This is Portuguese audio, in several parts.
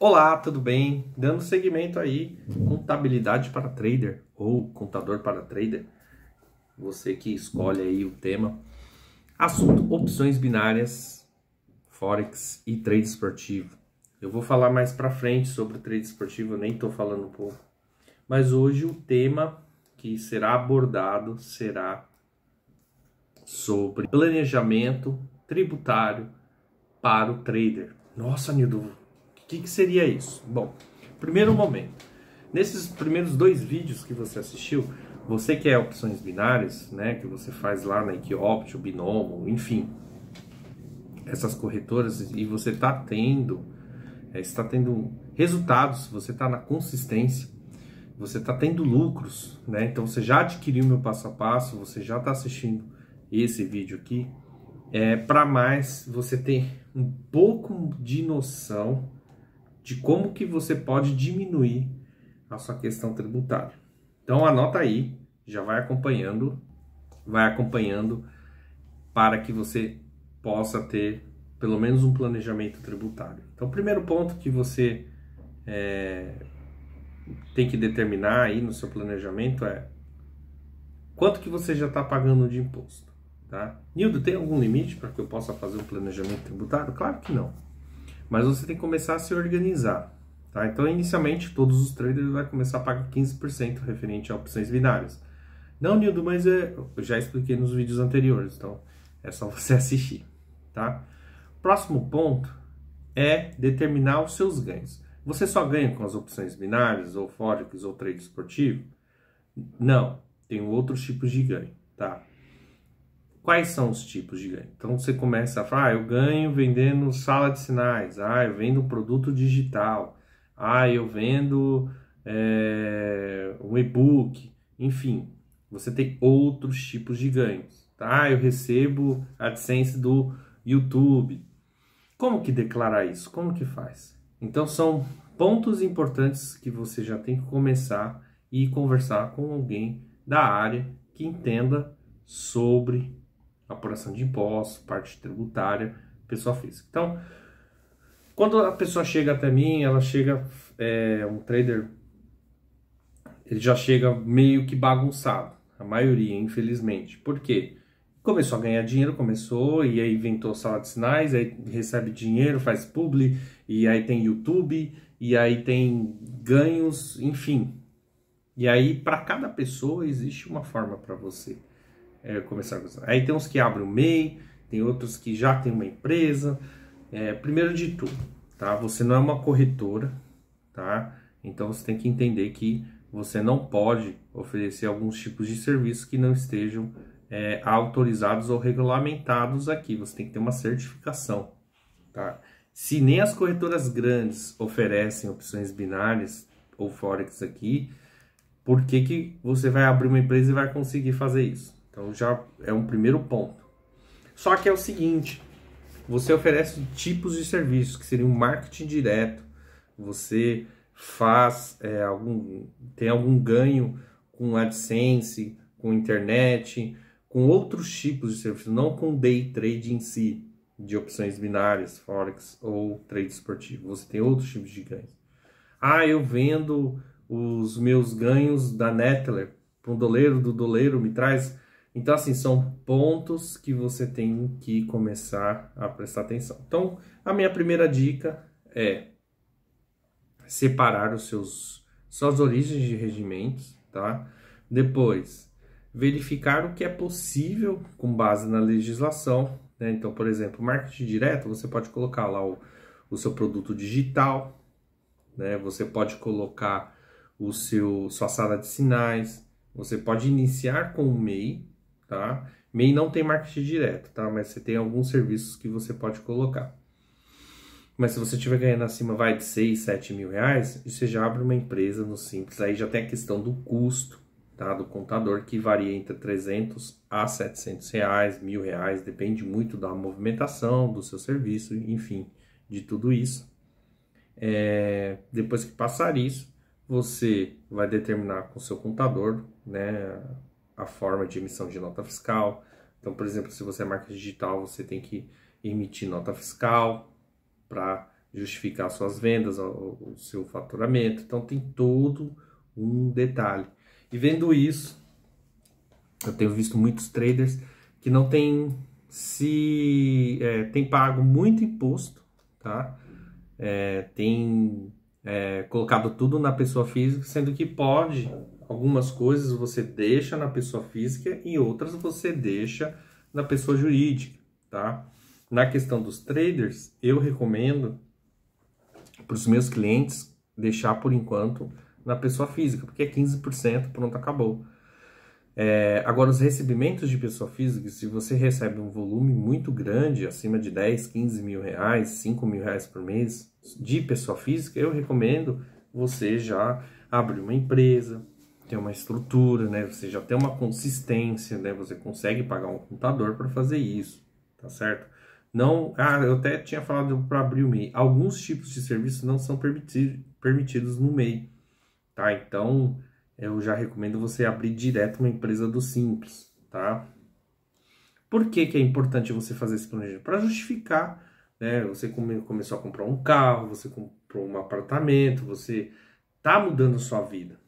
Olá, tudo bem? Dando seguimento aí, contabilidade para trader ou contador para trader, você que escolhe aí o tema. Assunto: opções binárias, forex e trade esportivo. Eu vou falar mais para frente sobre trade esportivo, eu nem estou falando pouco. Mas hoje o tema que será abordado será sobre planejamento tributário para o trader. Nossa, Nildo, que, que seria isso? Bom, primeiro momento. Nesses primeiros dois vídeos que você assistiu, você que é opções binárias, né, que você faz lá na Equiopt, o Binomo, enfim, essas corretoras e você está tendo, é, está tendo resultados, você está na consistência, você está tendo lucros, né? Então você já adquiriu meu passo a passo, você já está assistindo esse vídeo aqui. É para mais você ter um pouco de noção de como que você pode diminuir a sua questão tributária. Então anota aí, já vai acompanhando, vai acompanhando para que você possa ter pelo menos um planejamento tributário. Então, o primeiro ponto que você é, tem que determinar aí no seu planejamento é quanto que você já está pagando de imposto, tá? Nildo, tem algum limite para que eu possa fazer um planejamento tributário? Claro que não. Mas você tem que começar a se organizar. Tá? Então, inicialmente, todos os traders vão começar a pagar 15% referente a opções binárias. Não, Nildo, mas é... eu já expliquei nos vídeos anteriores, então é só você assistir. Tá? Próximo ponto é determinar os seus ganhos. Você só ganha com as opções binárias, ou forex, ou trade esportivo? Não, tem outros tipos de ganho. Tá? Quais são os tipos de ganho? Então você começa a falar, ah, eu ganho vendendo sala de sinais, ah, eu vendo um produto digital, ah, eu vendo é, um e-book, enfim, você tem outros tipos de ganhos. Tá? Ah, eu recebo AdSense do YouTube. Como que declarar isso? Como que faz? Então são pontos importantes que você já tem que começar e conversar com alguém da área que entenda sobre apuração de impostos, parte tributária, pessoa física. Então, quando a pessoa chega até mim, ela chega, é, um trader, ele já chega meio que bagunçado, a maioria, infelizmente. Por quê? Começou a ganhar dinheiro, começou, e aí inventou sala de sinais, aí recebe dinheiro, faz publi, e aí tem YouTube, e aí tem ganhos, enfim. E aí, para cada pessoa, existe uma forma para você é, começar a Aí tem uns que abrem o MEI, tem outros que já tem uma empresa. É, primeiro de tudo, tá? Você não é uma corretora, tá? Então você tem que entender que você não pode oferecer alguns tipos de serviços que não estejam é, autorizados ou regulamentados aqui. Você tem que ter uma certificação, tá? Se nem as corretoras grandes oferecem opções binárias ou forex aqui, por que, que você vai abrir uma empresa e vai conseguir fazer isso? Então já é um primeiro ponto. Só que é o seguinte, você oferece tipos de serviços, que seriam marketing direto, você faz é, algum tem algum ganho com AdSense, com internet, com outros tipos de serviços, não com day trade em si, de opções binárias, forex ou trade esportivo. Você tem outros tipos de ganhos. Ah, eu vendo os meus ganhos da Neteller para um doleiro do doleiro me traz então, assim, são pontos que você tem que começar a prestar atenção. Então, a minha primeira dica é separar os seus suas origens de regimentos, tá? Depois, verificar o que é possível com base na legislação, né? Então, por exemplo, marketing direto, você pode colocar lá o, o seu produto digital, né? Você pode colocar o seu sua sala de sinais, você pode iniciar com o MEI, tá? MEI não tem marketing direto, tá? Mas você tem alguns serviços que você pode colocar. Mas se você estiver ganhando acima, vai de 6, 7 mil reais, você já abre uma empresa no Simples. Aí já tem a questão do custo, tá? Do contador, que varia entre 300 a 700 reais, mil reais. Depende muito da movimentação, do seu serviço, enfim, de tudo isso. É... depois que passar isso, você vai determinar com o seu contador, né? a forma de emissão de nota fiscal. Então, por exemplo, se você é marca digital, você tem que emitir nota fiscal para justificar suas vendas, o, seu faturamento. Então, tem todo um detalhe. E vendo isso, eu tenho visto muitos traders que não têm se é, tem pago muito imposto, tá? É, tem é, colocado tudo na pessoa física, sendo que pode algumas coisas você deixa na pessoa física e outras você deixa na pessoa jurídica, tá? Na questão dos traders, eu recomendo para os meus clientes deixar por enquanto na pessoa física, porque é 15%, pronto, acabou. É, agora, os recebimentos de pessoa física, se você recebe um volume muito grande, acima de 10, 15 mil reais, 5 mil reais por mês de pessoa física, eu recomendo você já abrir uma empresa, tem uma estrutura, né? Você já tem uma consistência, né? Você consegue pagar um computador para fazer isso, tá certo? Não, ah, eu até tinha falado para abrir o MEI. Alguns tipos de serviços não são permitido, permitidos no MEI, tá? Então, eu já recomendo você abrir direto uma empresa do Simples, tá? Por que, que é importante você fazer esse planejamento? Para justificar, né? Você come, começou a comprar um carro, você comprou um apartamento, você tá mudando sua vida,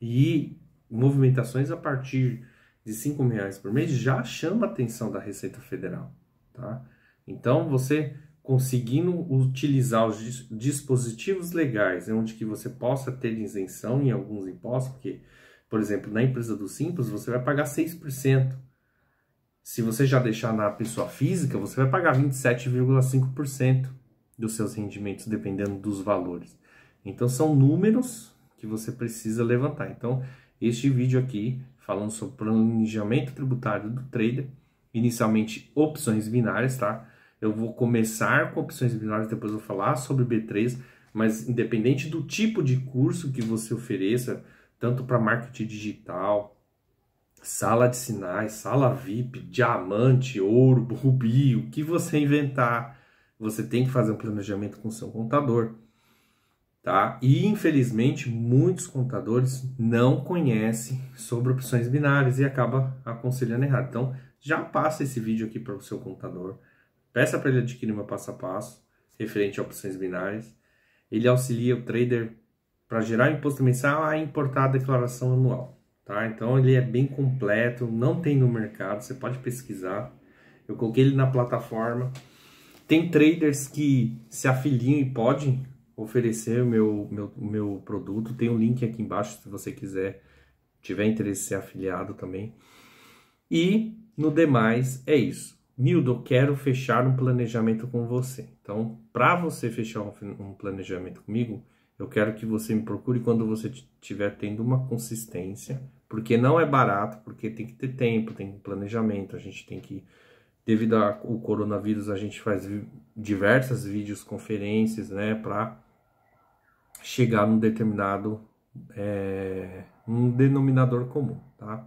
e movimentações a partir de cinco reais por mês já chama a atenção da Receita Federal, tá? Então você conseguindo utilizar os dispositivos legais né, onde que você possa ter isenção em alguns impostos, porque por exemplo, na empresa do Simples, você vai pagar 6%. Se você já deixar na pessoa física, você vai pagar 27,5% dos seus rendimentos, dependendo dos valores. Então, são números que você precisa levantar. Então, este vídeo aqui, falando sobre planejamento tributário do trader, inicialmente opções binárias, tá? Eu vou começar com opções binárias, depois vou falar sobre B3, mas independente do tipo de curso que você ofereça, tanto para marketing digital, sala de sinais, sala VIP, diamante, ouro, rubi, o que você inventar, você tem que fazer um planejamento com seu contador tá? E infelizmente muitos contadores não conhecem sobre opções binárias e acaba aconselhando errado. Então já passa esse vídeo aqui para o seu contador, peça para ele adquirir meu passo a passo referente a opções binárias. Ele auxilia o trader para gerar imposto mensal a importar a declaração anual, tá? Então ele é bem completo, não tem no mercado, você pode pesquisar. Eu coloquei ele na plataforma. Tem traders que se afiliam e podem oferecer o meu, meu, meu produto. Tem um link aqui embaixo se você quiser, tiver interesse em ser afiliado também. E no demais é isso. Nildo, quero fechar um planejamento com você. Então, para você fechar um, um, planejamento comigo, eu quero que você me procure quando você estiver tendo uma consistência, porque não é barato, porque tem que ter tempo, tem planejamento, a gente tem que devido ao coronavírus a gente faz diversas videoconferências, né, para chegar num determinado é, um denominador comum, tá?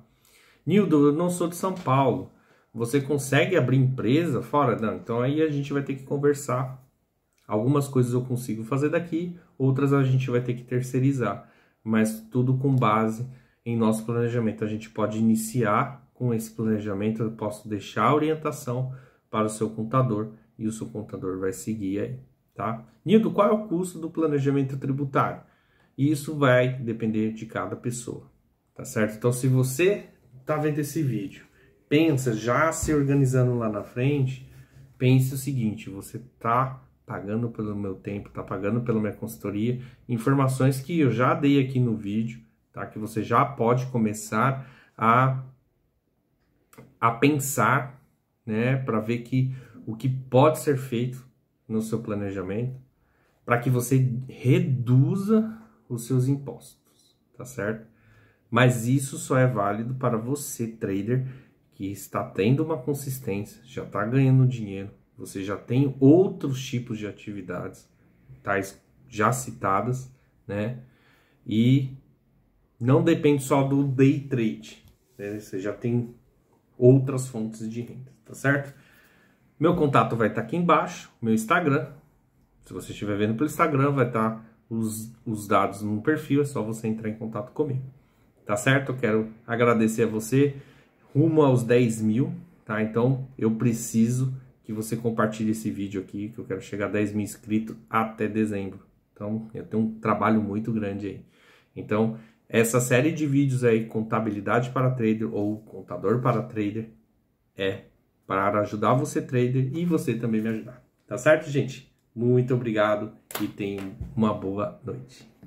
Nildo, eu não sou de São Paulo. Você consegue abrir empresa fora? Não. Então aí a gente vai ter que conversar. Algumas coisas eu consigo fazer daqui, outras a gente vai ter que terceirizar. Mas tudo com base em nosso planejamento. A gente pode iniciar com esse planejamento, eu posso deixar a orientação para o seu contador e o seu contador vai seguir aí. Tá? Nildo, qual é o custo do planejamento tributário? E isso vai depender de cada pessoa, tá certo? Então, se você está vendo esse vídeo, pensa já se organizando lá na frente, pense o seguinte: você está pagando pelo meu tempo, está pagando pela minha consultoria, informações que eu já dei aqui no vídeo, tá? Que você já pode começar a a pensar, né, para ver que o que pode ser feito no seu planejamento para que você reduza os seus impostos, tá certo? Mas isso só é válido para você, trader, que está tendo uma consistência, já está ganhando dinheiro, você já tem outros tipos de atividades, tais já citadas, né? E não depende só do day trade, né? você já tem outras fontes de renda, tá certo? Meu contato vai estar aqui embaixo, meu Instagram. Se você estiver vendo pelo Instagram, vai estar os, os dados no perfil, é só você entrar em contato comigo. Tá certo? Eu quero agradecer a você, rumo aos 10 mil, tá? Então, eu preciso que você compartilhe esse vídeo aqui, que eu quero chegar a 10 mil inscritos até dezembro. Então, eu tenho um trabalho muito grande aí. Então, essa série de vídeos aí, contabilidade para trader ou contador para trader, é para ajudar você trader e você também me ajudar. Tá certo, gente? Muito obrigado e tenha uma boa noite.